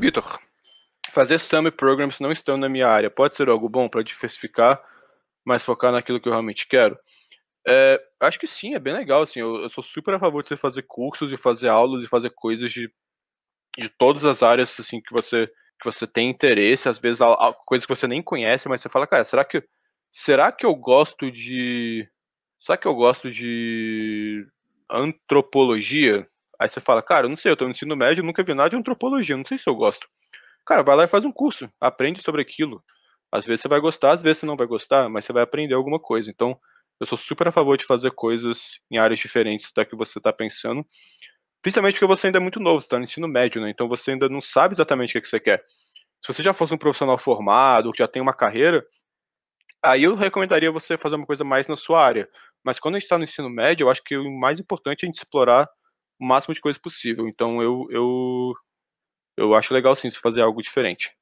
Vitor, fazer Summer Programs não estão na minha área pode ser algo bom para diversificar, mas focar naquilo que eu realmente quero? É, acho que sim, é bem legal. Assim, eu, eu, sou super a favor de você fazer cursos e fazer aulas e fazer coisas de, de todas as áreas assim que você que você tem interesse, às vezes coisas que você nem conhece, mas você fala, cara, será que será que eu gosto de será que eu gosto de antropologia? Aí você fala, cara, não sei, eu tô no ensino médio, nunca vi nada de antropologia, não sei se eu gosto. Cara, vai lá e faz um curso, aprende sobre aquilo. Às vezes você vai gostar, às vezes você não vai gostar, mas você vai aprender alguma coisa. Então, eu sou super a favor de fazer coisas em áreas diferentes da que você está pensando. Principalmente porque você ainda é muito novo, você está no ensino médio, né? Então você ainda não sabe exatamente o que, você quer. Se você já fosse um profissional formado, que já tem uma carreira, aí eu recomendaria você fazer uma coisa mais na sua área. Mas quando a gente está no ensino médio, eu acho que o mais importante é a gente explorar o máximo de coisa possível. Então eu, eu, eu acho legal sim fazer algo diferente.